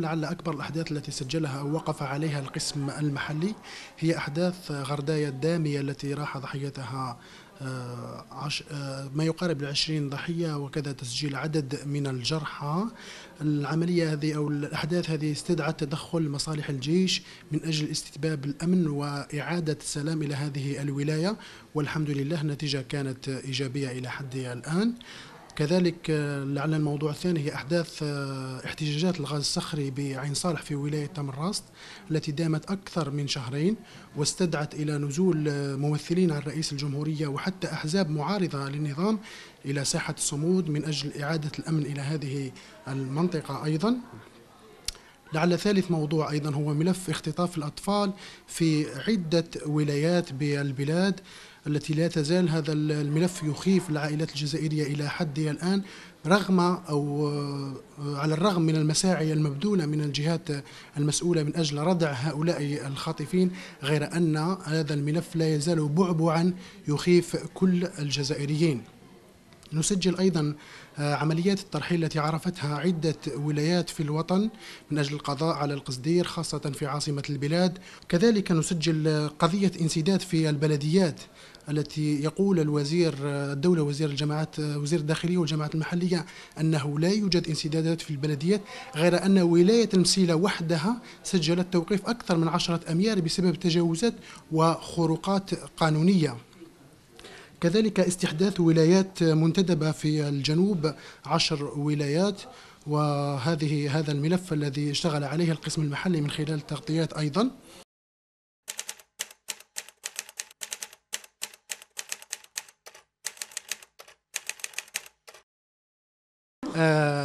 لعل أكبر الأحداث التي سجلها أو وقف عليها القسم المحلي هي أحداث غردايا الدامية التي راح ضحيتها آه، آه، ما يقارب العشرين ضحية وكذا تسجيل عدد من الجرحى العملية هذه أو الأحداث هذه استدعت تدخل مصالح الجيش من أجل استتباب الأمن وإعادة السلام إلى هذه الولاية والحمد لله النتيجة كانت إيجابية إلى حد الآن كذلك آه، لعل الموضوع الثاني هي أحداث آه، احتجاجات الغاز الصخري بعين صالح في ولاية تمراست التي دامت أكثر من شهرين واستدعت إلى نزول آه، ممثلين عن رئيس الجمهورية وحتى أحزاب معارضة للنظام إلى ساحة الصمود من أجل إعادة الأمن إلى هذه المنطقة أيضا لعل ثالث موضوع أيضا هو ملف اختطاف الأطفال في عدة ولايات بالبلاد التي لا تزال هذا الملف يخيف العائلات الجزائرية إلى حد الآن رغم أو آه، على الرغم من المساعي المبذولة من الجهات المسؤولة من أجل ردع هؤلاء الخاطفين غير أن هذا الملف لا يزال بعبعا يخيف كل الجزائريين نسجل أيضا آه، عمليات الترحيل التي عرفتها عدة ولايات في الوطن من أجل القضاء على القصدير خاصة في عاصمة البلاد كذلك نسجل آه، قضية انسداد في البلديات التي يقول الوزير آه، الدولة وزير الجماعات وزير الداخلية والجماعات المحلية أنه لا يوجد انسدادات في البلديات غير أن ولاية المسيلة وحدها سجلت توقيف أكثر من عشرة أميال بسبب تجاوزات وخروقات قانونية كذلك استحداث ولايات منتدبة في الجنوب عشر ولايات وهذه هذا الملف الذي اشتغل عليه القسم المحلي من خلال التغطيات أيضا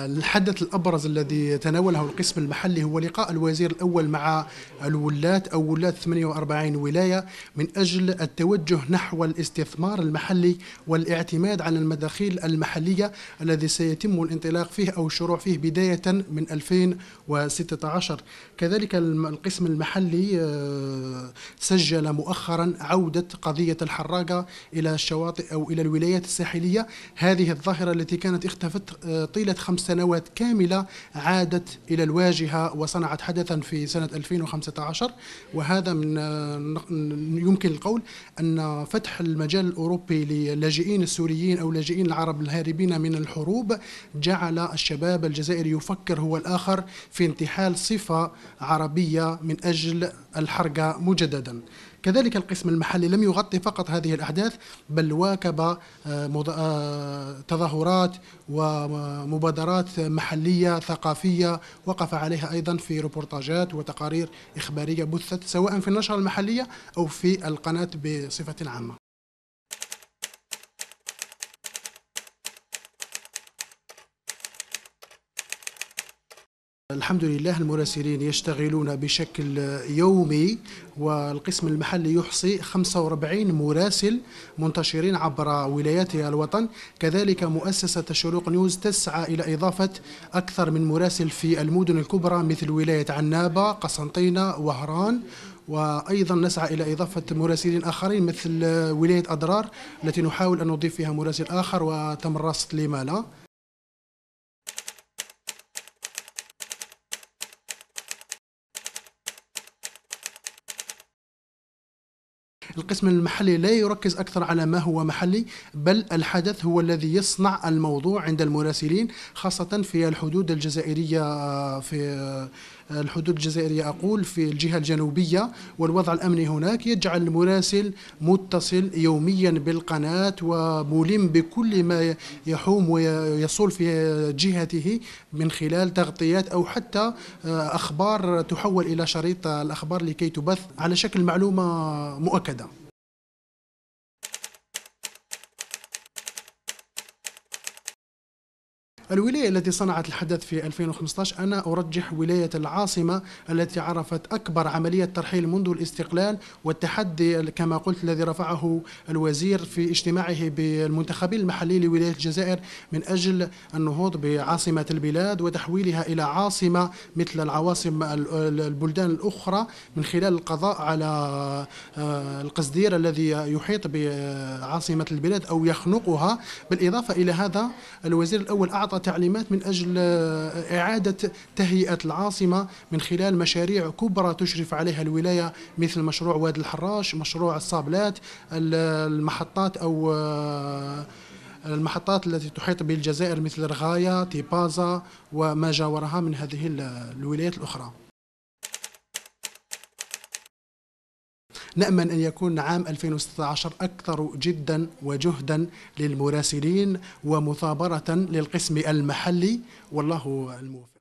الحدث الأبرز الذي تناوله القسم المحلي هو لقاء الوزير الأول مع الولات أو ولات 48 ولاية من أجل التوجه نحو الاستثمار المحلي والاعتماد على المداخيل المحلية الذي سيتم الانطلاق فيه أو الشروع فيه بداية من 2016 كذلك القسم المحلي آه، سجل مؤخرا عودة قضية الحراقة إلى الشواطئ أو إلى الولايات الساحلية هذه الظاهرة التي كانت اختفت آه، طيلة خمس سنوات كاملة عادت إلى الواجهة وصنعت حدثا في سنة 2015 وهذا من يمكن القول أن فتح المجال الأوروبي للاجئين السوريين أو لاجئين العرب الهاربين من الحروب جعل الشباب الجزائري يفكر هو الآخر في انتحال صفة عربية من أجل الحرقة مجددا كذلك القسم المحلي لم يغطي فقط هذه الأحداث بل واكب آه، آه، تظاهرات ومبادرات محلية ثقافية وقف عليها أيضا في ريبورتاجات وتقارير إخبارية بثت سواء في النشرة المحلية أو في القناة بصفة عامة الحمد لله المراسلين يشتغلون بشكل يومي والقسم المحلي يحصي 45 مراسل منتشرين عبر ولايات الوطن كذلك مؤسسة شروق نيوز تسعى إلى إضافة أكثر من مراسل في المدن الكبرى مثل ولاية عنابة قسنطينة وهران وأيضا نسعى إلى إضافة مراسلين آخرين مثل ولاية أضرار التي نحاول أن نضيف فيها مراسل آخر وتم راست لمالا القسم المحلي لا يركز أكثر على ما هو محلي بل الحدث هو الذي يصنع الموضوع عند المراسلين خاصة في الحدود الجزائرية آه، في آه، الحدود الجزائرية أقول في الجهة الجنوبية والوضع الأمني هناك يجعل المراسل متصل يوميا بالقناة وملم بكل ما يحوم ويصول في جهته من خلال تغطيات أو حتى آه، أخبار تحول إلى شريط الأخبار لكي تبث على شكل معلومة مؤكدة الولاية التي صنعت الحدث في 2015 أنا أرجح ولاية العاصمة التي عرفت أكبر عملية ترحيل منذ الاستقلال والتحدي كما قلت الذي رفعه الوزير في اجتماعه بالمنتخبين المحليين لولاية الجزائر من أجل النهوض بعاصمة البلاد وتحويلها إلى عاصمة مثل العواصم البلدان الأخرى من خلال القضاء على آه، القصدير الذي يحيط بعاصمة البلاد أو يخنقها بالإضافة إلى هذا الوزير الأول أعطى تعليمات من أجل آه، إعادة تهيئة العاصمة من خلال مشاريع كبرى تشرف عليها الولاية مثل مشروع وادي الحراش مشروع الصابلات المحطات أو آه، المحطات التي تحيط بالجزائر مثل رغاية تيبازا وما جاورها من هذه الولايات الأخرى نأمل أن يكون عام 2016 أكثر جدا وجهدا للمراسلين ومثابرة للقسم المحلي والله الموفق